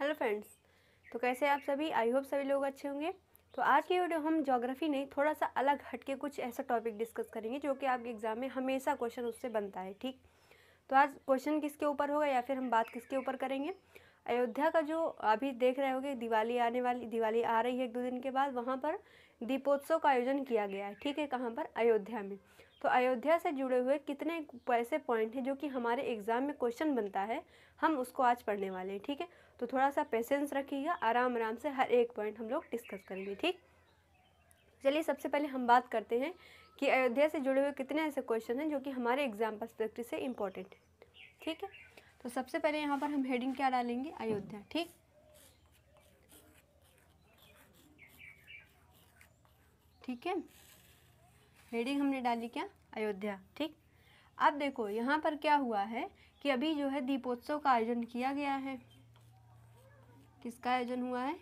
hello friends तो कैसे आप सभी आई होप सभी लोग अच्छे होंगे तो आज की वीडियो हम जोग्राफ़ी नहीं थोड़ा सा अलग हटके कुछ ऐसा टॉपिक डिस्कस करेंगे जो कि आपके एग्ज़ाम में हमेशा क्वेश्चन उससे बनता है ठीक तो आज क्वेश्चन किसके ऊपर होगा या फिर हम बात किसके ऊपर करेंगे अयोध्या का जो अभी देख रहे होगे दिवाली आने वाली दिवाली आ रही है एक दो दिन के बाद वहाँ पर दीपोत्सव का आयोजन किया गया है ठीक है कहाँ पर अयोध्या में तो अयोध्या से जुड़े हुए कितने ऐसे पॉइंट हैं जो कि हमारे एग्ज़ाम में क्वेश्चन बनता है हम उसको आज पढ़ने वाले हैं ठीक है तो थोड़ा सा पेशेंस रखिएगा आराम आराम से हर एक पॉइंट हम लोग डिस्कस करेंगे ठीक चलिए सबसे पहले हम बात करते हैं कि अयोध्या से जुड़े हुए कितने ऐसे क्वेश्चन हैं जो कि हमारे एग्ज़ाम परस्पेक्टिव से इम्पोर्टेंट हैं ठीक है तो सबसे पहले यहाँ पर हम हेडिंग क्या डालेंगे अयोध्या ठीक ठीक है हेडिंग हमने डाली क्या अयोध्या ठीक अब देखो यहाँ पर क्या हुआ है कि अभी जो है दीपोत्सव का आयोजन किया गया है किसका आयोजन हुआ है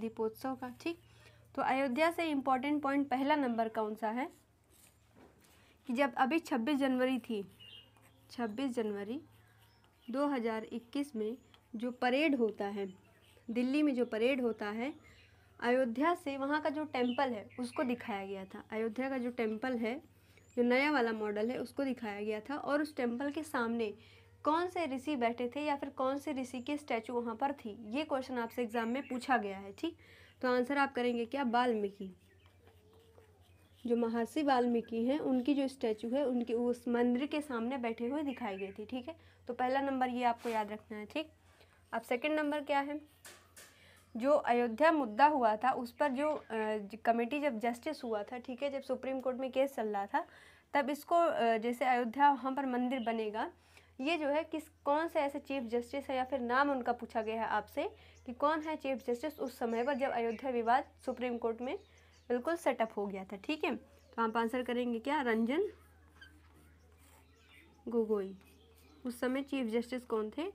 दीपोत्सव का ठीक तो अयोध्या से इम्पॉर्टेंट पॉइंट पहला नंबर कौन सा है कि जब अभी 26 जनवरी थी 26 जनवरी 2021 में जो परेड होता है दिल्ली में जो परेड होता है अयोध्या से वहाँ का जो टेम्पल है उसको दिखाया गया था अयोध्या का जो टेम्पल है जो नया वाला मॉडल है उसको दिखाया गया था और उस टेम्पल के सामने कौन से ऋषि बैठे थे या फिर कौन से ऋषि के स्टैचू वहाँ पर थी ये क्वेश्चन आपसे एग्जाम में पूछा गया है ठीक तो आंसर आप करेंगे क्या वाल्मीकि जो महर्षि वाल्मीकि हैं उनकी जो स्टैचू है उनके उस मंदिर के सामने बैठे हुए दिखाई गई थी ठीक है तो पहला नंबर ये आपको याद रखना है ठीक अब सेकंड नंबर क्या है जो अयोध्या मुद्दा हुआ था उस पर जो कमेटी जब जस्टिस हुआ था ठीक है जब सुप्रीम कोर्ट में केस चल रहा था तब इसको जैसे अयोध्या वहाँ पर मंदिर बनेगा ये जो है किस कौन से ऐसे चीफ जस्टिस है या फिर नाम उनका पूछा गया है आपसे कि कौन है चीफ जस्टिस उस समय पर जब अयोध्या विवाद सुप्रीम कोर्ट में बिल्कुल सेटअप हो गया था ठीक है तो आप आंसर करेंगे क्या रंजन गोगोई उस समय चीफ जस्टिस कौन थे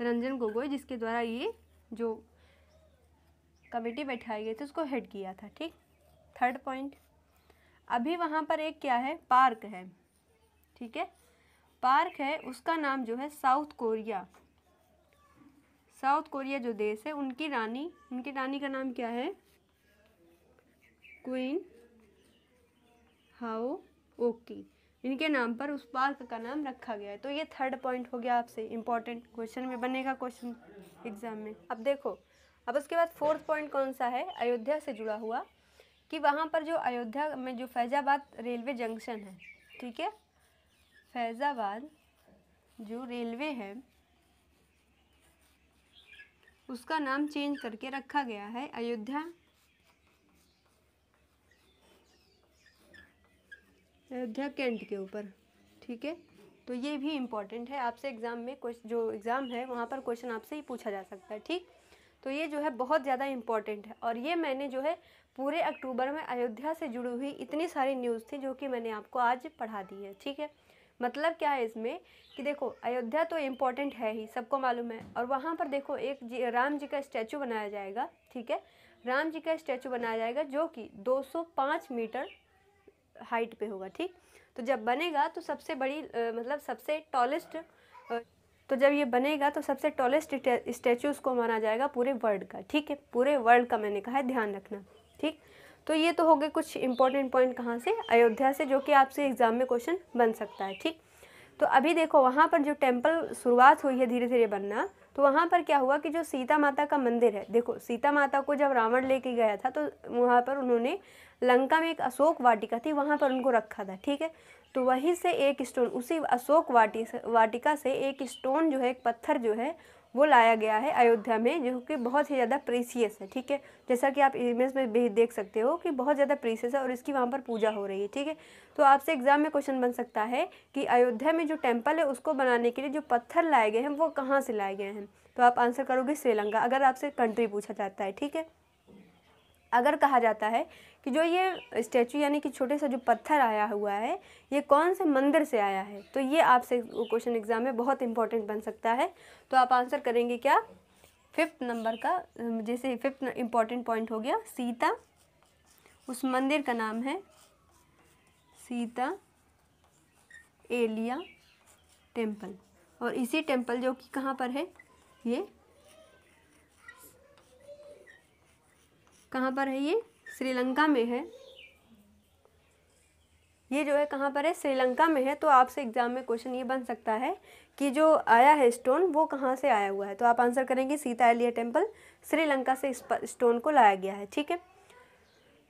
रंजन गोगोई जिसके द्वारा ये जो कमेटी बैठाई गई थी उसको हेड किया था ठीक थर्ड पॉइंट अभी वहाँ पर एक क्या है पार्क है ठीक है पार्क है उसका नाम जो है साउथ कोरिया साउथ कोरिया जो देश है उनकी रानी उनकी रानी का नाम क्या है क्वीन हाओ ओकी इनके नाम पर उस पार्क का नाम रखा गया है तो ये थर्ड पॉइंट हो गया आपसे इम्पोर्टेंट क्वेश्चन में बनेगा क्वेश्चन एग्जाम में अब देखो अब उसके बाद फोर्थ पॉइंट कौन सा है अयोध्या से जुड़ा हुआ कि वहाँ पर जो अयोध्या में जो फैज़ाबाद रेलवे जंक्शन है ठीक है फैज़ाबाद जो रेलवे है उसका नाम चेंज करके रखा गया है अयोध्या अयोध्या कैंट के ऊपर ठीक है तो ये भी इम्पॉर्टेंट है आपसे एग्ज़ाम में कुछ जो एग्ज़ाम है वहाँ पर क्वेश्चन आपसे ही पूछा जा सकता है ठीक तो ये जो है बहुत ज़्यादा इम्पॉर्टेंट है और ये मैंने जो है पूरे अक्टूबर में अयोध्या से जुड़ी हुई इतनी सारी न्यूज़ थी जो कि मैंने आपको आज पढ़ा दी है ठीक है मतलब क्या है इसमें कि देखो अयोध्या तो इम्पॉर्टेंट है ही सबको मालूम है और वहाँ पर देखो एक जी, राम जी का स्टैचू बनाया जाएगा ठीक है राम जी का स्टैचू बनाया जाएगा जो कि 205 मीटर हाइट पे होगा ठीक तो जब बनेगा तो सबसे बड़ी आ, मतलब सबसे टॉलेस्ट तो जब ये बनेगा तो सबसे टॉलेस्ट स्टैचू उसको माना जाएगा पूरे वर्ल्ड का ठीक है पूरे वर्ल्ड का मैंने कहा है ध्यान रखना ठीक तो ये तो हो गए कुछ इंपॉर्टेंट पॉइंट कहाँ से अयोध्या से जो कि आपसे एग्ज़ाम में क्वेश्चन बन सकता है ठीक तो अभी देखो वहाँ पर जो टेम्पल शुरुआत हुई है धीरे धीरे बनना तो वहाँ पर क्या हुआ कि जो सीता माता का मंदिर है देखो सीता माता को जब रावण लेके गया था तो वहाँ पर उन्होंने लंका में एक अशोक वाटिका थी वहाँ पर उनको रखा था ठीक है तो वहीं से एक स्टोन उसी अशोक वाटी वाटिका से एक स्टोन जो है एक पत्थर जो है वो लाया गया है अयोध्या में जो कि बहुत ही ज़्यादा प्रीसियस है ठीक है जैसा कि आप इमेज में भी देख सकते हो कि बहुत ज़्यादा प्रीसियस है और इसकी वहाँ पर पूजा हो रही है ठीक है तो आपसे एग्ज़ाम में क्वेश्चन बन सकता है कि अयोध्या में जो टेम्पल है उसको बनाने के लिए जो पत्थर लाए गए हैं वो कहाँ से लाए गए हैं तो आप आंसर करोगे श्रीलंका अगर आपसे कंट्री पूछा जाता है ठीक है अगर कहा जाता है कि जो ये स्टैचू यानी कि छोटे सा जो पत्थर आया हुआ है ये कौन से मंदिर से आया है तो ये आपसे क्वेश्चन एग्ज़ाम में बहुत इंपॉर्टेंट बन सकता है तो आप आंसर करेंगे क्या फिफ्थ नंबर का जैसे फिफ्थ इम्पॉर्टेंट पॉइंट हो गया सीता उस मंदिर का नाम है सीता एलिया टेम्पल और इसी टेम्पल जो कि कहाँ पर है ये कहाँ पर है ये श्रीलंका में है ये जो है कहाँ पर है श्रीलंका में है तो आपसे एग्जाम में क्वेश्चन ये बन सकता है कि जो आया है स्टोन वो कहाँ से आया हुआ है तो आप आंसर करेंगे सीता एलिया टेम्पल श्रीलंका से इस स्टोन को लाया गया है ठीक है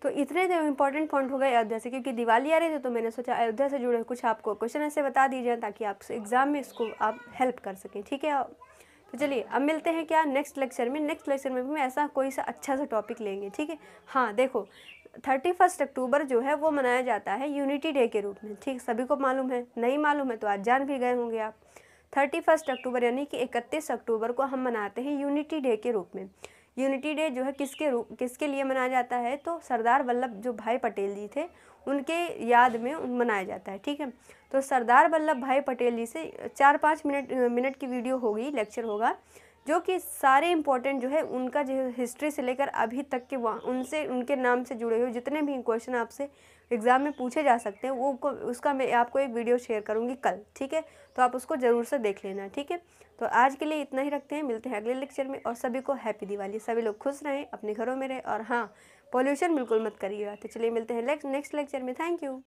तो इतने जो इंपॉर्टेंट पॉइंट हो गए अयोध्या से क्योंकि दिवाली आ रही थी तो मैंने सोचा अयोध्या से जुड़े कुछ आपको क्वेश्चन ऐसे बता दीजिए ताकि आप एग्ज़ाम में इसको आप हेल्प कर सकें ठीक है तो चलिए अब मिलते हैं क्या नेक्स्ट लेक्चर में नेक्स्ट लेक्चर में भी मैं ऐसा कोई सा अच्छा सा टॉपिक लेंगे ठीक है हाँ देखो थर्टी फर्स्ट अक्टूबर जो है वो मनाया जाता है यूनिटी डे के रूप में ठीक सभी को मालूम है नहीं मालूम है तो आज जान भी गए होंगे आप थर्टी फर्स्ट अक्टूबर यानी कि इकतीस अक्टूबर को हम मनाते हैं यूनिटी डे के रूप में यूनिटी डे जो है किसके रूप किसके लिए मनाया जाता है तो सरदार वल्लभ जो भाई पटेल जी थे उनके याद में मनाया जाता है ठीक है तो सरदार वल्लभ भाई पटेल जी से चार पाँच मिनट मिनट की वीडियो होगी लेक्चर होगा जो कि सारे इम्पोर्टेंट जो है उनका जो हिस्ट्री से लेकर अभी तक के वहाँ उनसे उनके नाम से जुड़े हुए जितने भी क्वेश्चन आपसे एग्ज़ाम में पूछे जा सकते हैं वो उसका मैं आपको एक वीडियो शेयर करूँगी कल ठीक है तो आप उसको ज़रूर से देख लेना ठीक है तो आज के लिए इतना ही रखते हैं मिलते हैं अगले लेक्चर में और सभी को हैप्पी दिवाली सभी लोग खुश रहें अपने घरों में रहें और हाँ पॉल्यूशन बिल्कुल मत करिएगा तो चलिए मिलते हैं नेक्स्ट लेक्चर में थैंक यू